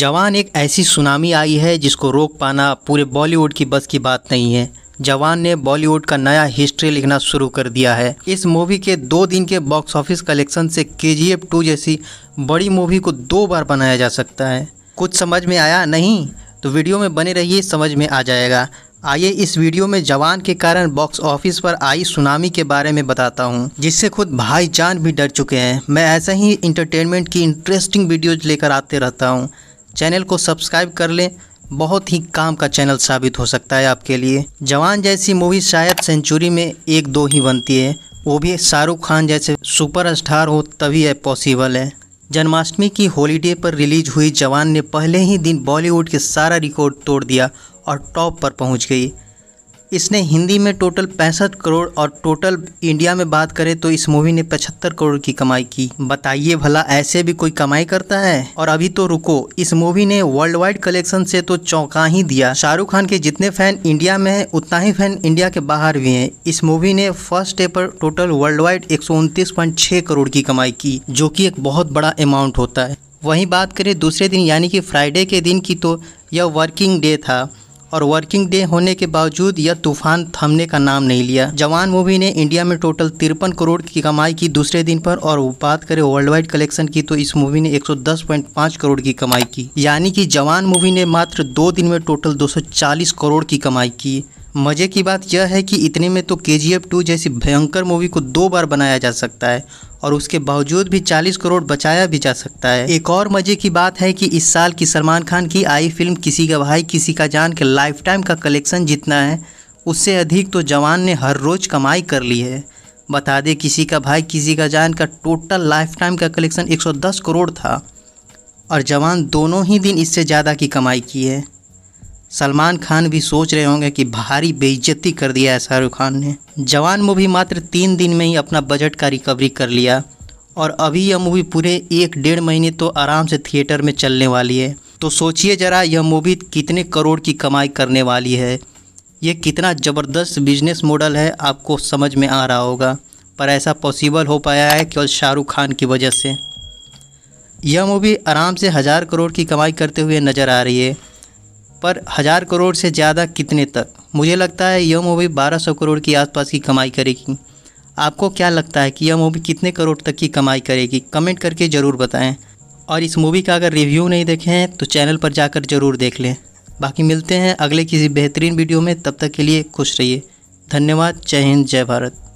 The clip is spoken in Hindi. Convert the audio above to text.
जवान एक ऐसी सुनामी आई है जिसको रोक पाना पूरे बॉलीवुड की बस की बात नहीं है जवान ने बॉलीवुड का नया हिस्ट्री लिखना शुरू कर दिया है इस मूवी के दो दिन के बॉक्स ऑफिस कलेक्शन से के जी एफ टू जैसी बड़ी मूवी को दो बार बनाया जा सकता है कुछ समझ में आया नहीं तो वीडियो में बने रहिए समझ में आ जाएगा आइए इस वीडियो में जवान के कारण बॉक्स ऑफिस पर आई सुनामी के बारे में बताता हूँ जिससे खुद भाईचान भी डर चुके हैं मैं ऐसा ही इंटरटेनमेंट की इंटरेस्टिंग वीडियोज लेकर आते रहता हूँ चैनल को सब्सक्राइब कर लें बहुत ही काम का चैनल साबित हो सकता है आपके लिए जवान जैसी मूवी शायद सेंचुरी में एक दो ही बनती है वो भी शाहरुख खान जैसे सुपर स्टार हो तभी है पॉसिबल है जन्माष्टमी की हॉलीडे पर रिलीज हुई जवान ने पहले ही दिन बॉलीवुड के सारा रिकॉर्ड तोड़ दिया और टॉप पर पहुंच गई इसने हिंदी में टोटल पैंसठ करोड़ और टोटल इंडिया में बात करें तो इस मूवी ने पचहत्तर करोड़ की कमाई की बताइए भला ऐसे भी कोई कमाई करता है और अभी तो रुको इस मूवी ने वर्ल्ड वाइड कलेक्शन से तो चौंका ही दिया शाहरुख खान के जितने फैन इंडिया में है उतना ही फैन इंडिया के बाहर भी है इस मूवी ने फर्स्ट डे पर टोटल वर्ल्ड वाइड एक करोड़ की कमाई की जो की एक बहुत बड़ा अमाउंट होता है वहीं बात करें दूसरे दिन यानी कि फ्राइडे के दिन की तो यह वर्किंग डे था और वर्किंग डे होने के बावजूद यह तूफान थमने का नाम नहीं लिया जवान मूवी ने इंडिया में टोटल तिरपन करोड़ की कमाई की दूसरे दिन पर और बात करें वर्ल्ड वाइड कलेक्शन की तो इस मूवी ने 110.5 करोड़ की कमाई की यानी कि जवान मूवी ने मात्र दो दिन में टोटल 240 करोड़ की कमाई की मज़े की बात यह है कि इतने में तो के जी एफ टू जैसी भयंकर मूवी को दो बार बनाया जा सकता है और उसके बावजूद भी 40 करोड़ बचाया भी जा सकता है एक और मजे की बात है कि इस साल की सलमान खान की आई फिल्म किसी का भाई किसी का जान के लाइफ टाइम का कलेक्शन जितना है उससे अधिक तो जवान ने हर रोज़ कमाई कर ली है बता दें किसी का भाई किसी का जान का टोटल लाइफ टाइम का कलेक्शन 110 करोड़ था और जवान दोनों ही दिन इससे ज़्यादा की कमाई की है सलमान खान भी सोच रहे होंगे कि भारी बेइज्जती कर दिया है शाहरुख खान ने जवान मूवी मात्र तीन दिन में ही अपना बजट का रिकवरी कर लिया और अभी यह मूवी पूरे एक डेढ़ महीने तो आराम से थिएटर में चलने वाली है तो सोचिए ज़रा यह मूवी कितने करोड़ की कमाई करने वाली है यह कितना ज़बरदस्त बिजनेस मॉडल है आपको समझ में आ रहा होगा पर ऐसा पॉसिबल हो पाया है केवल शाहरुख खान की वजह से यह मूवी आराम से हज़ार करोड़ की कमाई करते हुए नज़र आ रही है पर हज़ार करोड़ से ज़्यादा कितने तक मुझे लगता है यह मूवी बारह सौ करोड़ की आसपास की कमाई करेगी आपको क्या लगता है कि यह मूवी कितने करोड़ तक की कमाई करेगी कमेंट करके ज़रूर बताएं और इस मूवी का अगर रिव्यू नहीं देखे हैं तो चैनल पर जाकर ज़रूर देख लें बाकी मिलते हैं अगले किसी बेहतरीन वीडियो में तब तक के लिए खुश रहिए धन्यवाद जय हिंद जय भारत